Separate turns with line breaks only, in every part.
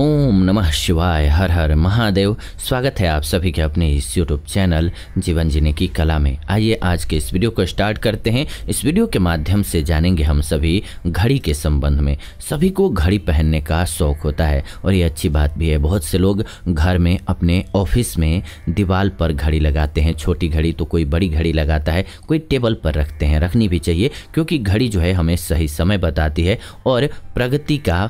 ओम नमः शिवाय हर हर महादेव स्वागत है आप सभी के अपने इस यूट्यूब चैनल जीवन जीने की कला में आइए आज के इस वीडियो को स्टार्ट करते हैं इस वीडियो के माध्यम से जानेंगे हम सभी घड़ी के संबंध में सभी को घड़ी पहनने का शौक होता है और ये अच्छी बात भी है बहुत से लोग घर में अपने ऑफिस में दीवार पर घड़ी लगाते हैं छोटी घड़ी तो कोई बड़ी घड़ी लगाता है कोई टेबल पर रखते हैं रखनी भी चाहिए क्योंकि घड़ी जो है हमें सही समय बताती है और प्रगति का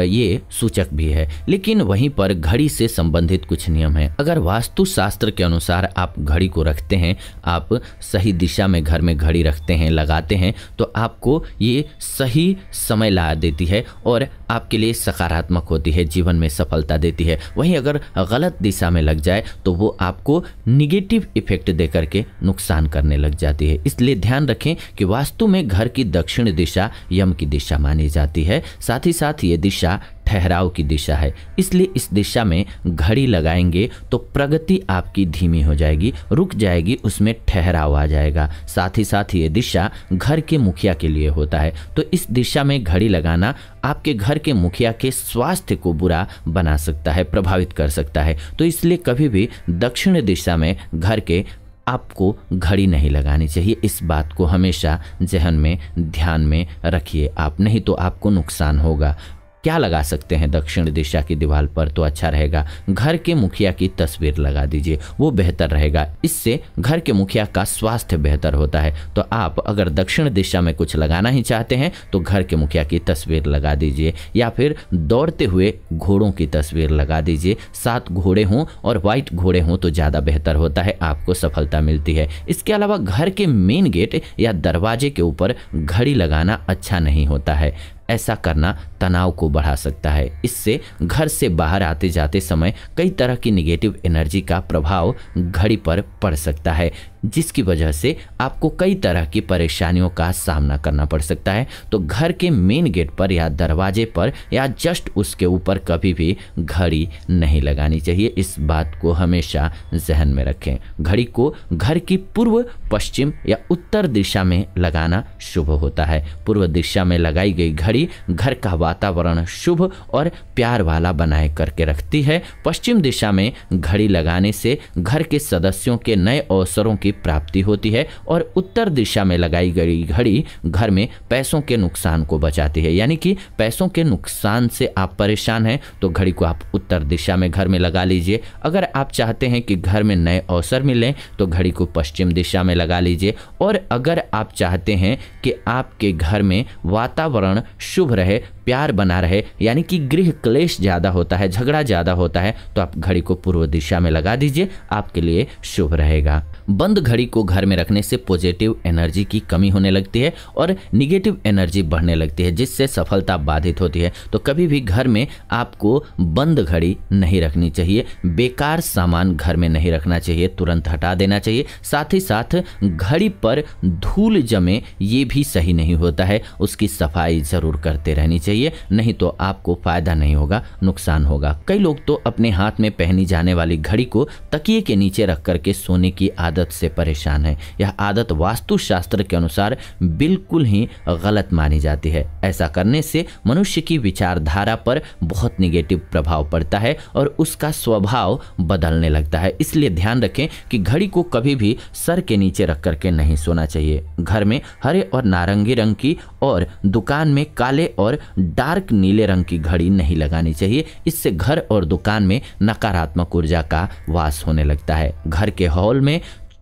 ये सूचक भी है लेकिन वहीं पर घड़ी से संबंधित कुछ नियम है अगर वास्तु शास्त्र के अनुसार आप घड़ी को रखते हैं आप सही दिशा में घर में घड़ी रखते हैं लगाते हैं तो आपको ये सही समय ला देती है और आपके लिए सकारात्मक होती है जीवन में सफलता देती है वहीं अगर गलत दिशा में लग जाए तो वो आपको निगेटिव इफेक्ट दे करके नुकसान करने लग जाती है इसलिए ध्यान रखें कि वास्तु में घर की दक्षिण दिशा यम की दिशा मानी जाती है साथ ही साथ ये दिशा दिशा ठहराव की दिशा है इसलिए इस दिशा में घड़ी लगाएंगे तो प्रगति आपकी धीमी हो जाएगी रुक जाएगी उसमें ठहराव आ जाएगा साथ ही साथ ये दिशा घर के मुखिया के लिए होता है तो इस दिशा में घड़ी लगाना आपके घर के मुखिया के स्वास्थ्य को बुरा बना सकता है प्रभावित कर सकता है तो इसलिए कभी भी दक्षिण दिशा में घर के आपको घड़ी नहीं लगानी चाहिए इस बात को हमेशा जहन में ध्यान में रखिए आप नहीं तो आपको नुकसान होगा क्या लगा सकते हैं दक्षिण दिशा की दीवार पर तो अच्छा रहेगा घर के मुखिया की तस्वीर लगा दीजिए वो बेहतर रहेगा इससे घर के मुखिया का स्वास्थ्य बेहतर होता है तो आप अगर दक्षिण दिशा में कुछ लगाना ही चाहते हैं तो घर के मुखिया की तस्वीर लगा दीजिए या फिर दौड़ते हुए घोड़ों की तस्वीर लगा दीजिए सात घोड़े हों और व्हाइट घोड़े हों तो ज़्यादा बेहतर होता है आपको सफलता मिलती है इसके अलावा घर के मेन गेट या दरवाजे के ऊपर घड़ी लगाना अच्छा नहीं होता है ऐसा करना तनाव को बढ़ा सकता है इससे घर से बाहर आते जाते समय कई तरह की निगेटिव एनर्जी का प्रभाव घड़ी पर पड़ सकता है जिसकी वजह से आपको कई तरह की परेशानियों का सामना करना पड़ सकता है तो घर के मेन गेट पर या दरवाजे पर या जस्ट उसके ऊपर कभी भी घड़ी नहीं लगानी चाहिए इस बात को हमेशा जहन में रखें घड़ी को घर की पूर्व पश्चिम या उत्तर दिशा में लगाना शुभ होता है पूर्व दिशा में लगाई गई घड़ी नारी घर का वातावरण शुभ और प्यार वाला बनाए करके रखती है पश्चिम दिशा में घड़ी लगाने से घर के सदस्यों के नए अवसरों की प्राप्ति होती है और उत्तर दिशा में लगाई गई घड़ी घर में पैसों के नुकसान को बचाती है यानी कि पैसों के नुकसान से आप परेशान हैं तो घड़ी को आप उत्तर दिशा में घर में लगा लीजिए अगर आप चाहते हैं कि घर में नए अवसर मिलें तो घड़ी को पश्चिम दिशा में लगा लीजिए और अगर आप चाहते हैं कि आपके घर में वातावरण शुभ रहे प्यार बना रहे यानी कि गृह क्लेश ज़्यादा होता है झगड़ा ज़्यादा होता है तो आप घड़ी को पूर्व दिशा में लगा दीजिए आपके लिए शुभ रहेगा बंद घड़ी को घर में रखने से पॉजिटिव एनर्जी की कमी होने लगती है और निगेटिव एनर्जी बढ़ने लगती है जिससे सफलता बाधित होती है तो कभी भी घर में आपको बंद घड़ी नहीं रखनी चाहिए बेकार सामान घर में नहीं रखना चाहिए तुरंत हटा देना चाहिए साथ ही साथ घड़ी पर धूल जमे ये भी सही नहीं होता है उसकी सफाई ज़रूर करते रहनी चाहिए चाहिए नहीं तो आपको फ़ायदा नहीं होगा नुकसान होगा कई लोग तो अपने हाथ में पहनी जाने वाली घड़ी को तकिए के नीचे रख करके सोने की आदत से परेशान है यह आदत वास्तुशास्त्र के अनुसार बिल्कुल ही गलत मानी जाती है ऐसा करने से मनुष्य की विचारधारा पर बहुत निगेटिव प्रभाव पड़ता है और उसका स्वभाव बदलने लगता है इसलिए ध्यान रखें कि घड़ी को कभी भी सर के नीचे रख करके नहीं सोना चाहिए घर में हरे और नारंगी रंग की और दुकान में काले और डार्क नीले रंग की घड़ी नहीं लगानी चाहिए इससे घर और दुकान में नकारात्मक ऊर्जा का वास होने लगता है घर के हॉल में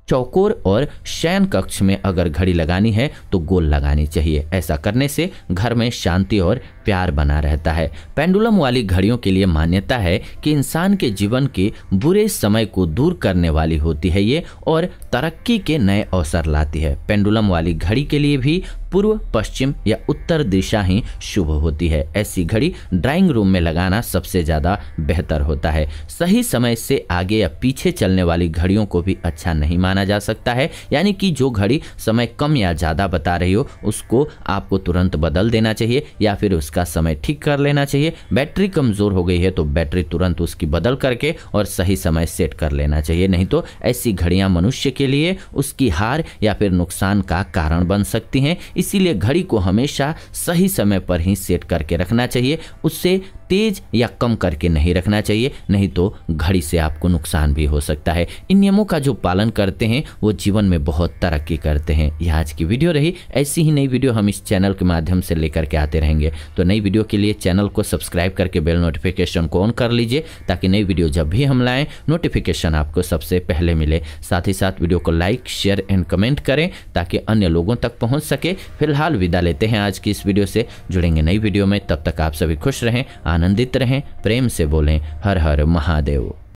चौकोर और शयन कक्ष में अगर घड़ी लगानी है तो गोल लगानी चाहिए ऐसा करने से घर में शांति और प्यार बना रहता है पेंडुलम वाली घड़ियों के लिए मान्यता है कि इंसान के जीवन के बुरे समय को दूर करने वाली होती है ये और तरक्की के नए अवसर लाती है पेंडुलम वाली घड़ी के लिए भी पूर्व पश्चिम या उत्तर दिशा ही शुभ होती है ऐसी घड़ी ड्राइंग रूम में लगाना सबसे ज़्यादा बेहतर होता है सही समय से आगे या पीछे चलने वाली घड़ियों को भी अच्छा नहीं माना जा सकता है यानी कि जो घड़ी समय कम या ज़्यादा बता रही हो उसको आपको तुरंत बदल देना चाहिए या फिर उसका इसका समय ठीक कर लेना चाहिए बैटरी कमज़ोर हो गई है तो बैटरी तुरंत उसकी बदल करके और सही समय सेट कर लेना चाहिए नहीं तो ऐसी घड़ियाँ मनुष्य के लिए उसकी हार या फिर नुकसान का कारण बन सकती हैं इसीलिए घड़ी को हमेशा सही समय पर ही सेट करके रखना चाहिए उससे तेज या कम करके नहीं रखना चाहिए नहीं तो घड़ी से आपको नुकसान भी हो सकता है इन नियमों का जो पालन करते हैं वो जीवन में बहुत तरक्की करते हैं यह आज की वीडियो रही ऐसी ही नई वीडियो हम इस चैनल के माध्यम से लेकर के आते रहेंगे तो नई वीडियो के लिए चैनल को सब्सक्राइब करके बेल नोटिफिकेशन को ऑन कर लीजिए ताकि नई वीडियो जब भी हम लाएँ नोटिफिकेशन आपको सबसे पहले मिले साथ ही साथ वीडियो को लाइक शेयर एंड कमेंट करें ताकि अन्य लोगों तक पहुँच सके फिलहाल विदा लेते हैं आज की इस वीडियो से जुड़ेंगे नई वीडियो में तब तक आप सभी खुश रहें आना आनंदित रहें प्रेम से बोलें हर हर महादेव